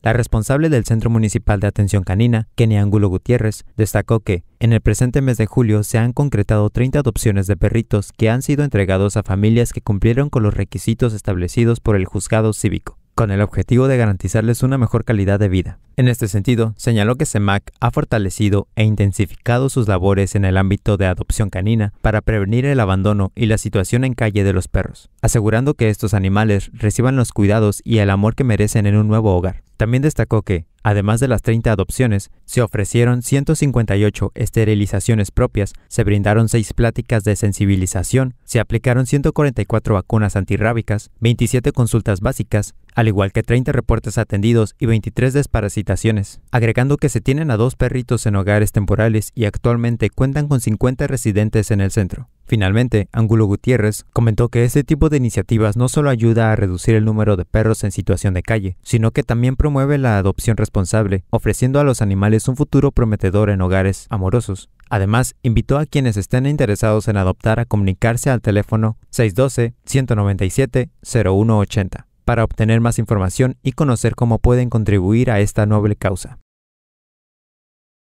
La responsable del Centro Municipal de Atención Canina, Kenny Angulo Gutiérrez, destacó que, en el presente mes de julio se han concretado 30 adopciones de perritos que han sido entregados a familias que cumplieron con los requisitos establecidos por el juzgado cívico con el objetivo de garantizarles una mejor calidad de vida. En este sentido, señaló que CEMAC ha fortalecido e intensificado sus labores en el ámbito de adopción canina para prevenir el abandono y la situación en calle de los perros, asegurando que estos animales reciban los cuidados y el amor que merecen en un nuevo hogar. También destacó que, además de las 30 adopciones, se ofrecieron 158 esterilizaciones propias, se brindaron 6 pláticas de sensibilización, se aplicaron 144 vacunas antirrábicas, 27 consultas básicas, al igual que 30 reportes atendidos y 23 desparasitaciones, agregando que se tienen a dos perritos en hogares temporales y actualmente cuentan con 50 residentes en el centro. Finalmente, Angulo Gutiérrez comentó que este tipo de iniciativas no solo ayuda a reducir el número de perros en situación de calle, sino que también promueve la adopción responsable, ofreciendo a los animales un futuro prometedor en hogares amorosos. Además, invitó a quienes estén interesados en adoptar a comunicarse al teléfono 612-197-0180 para obtener más información y conocer cómo pueden contribuir a esta noble causa.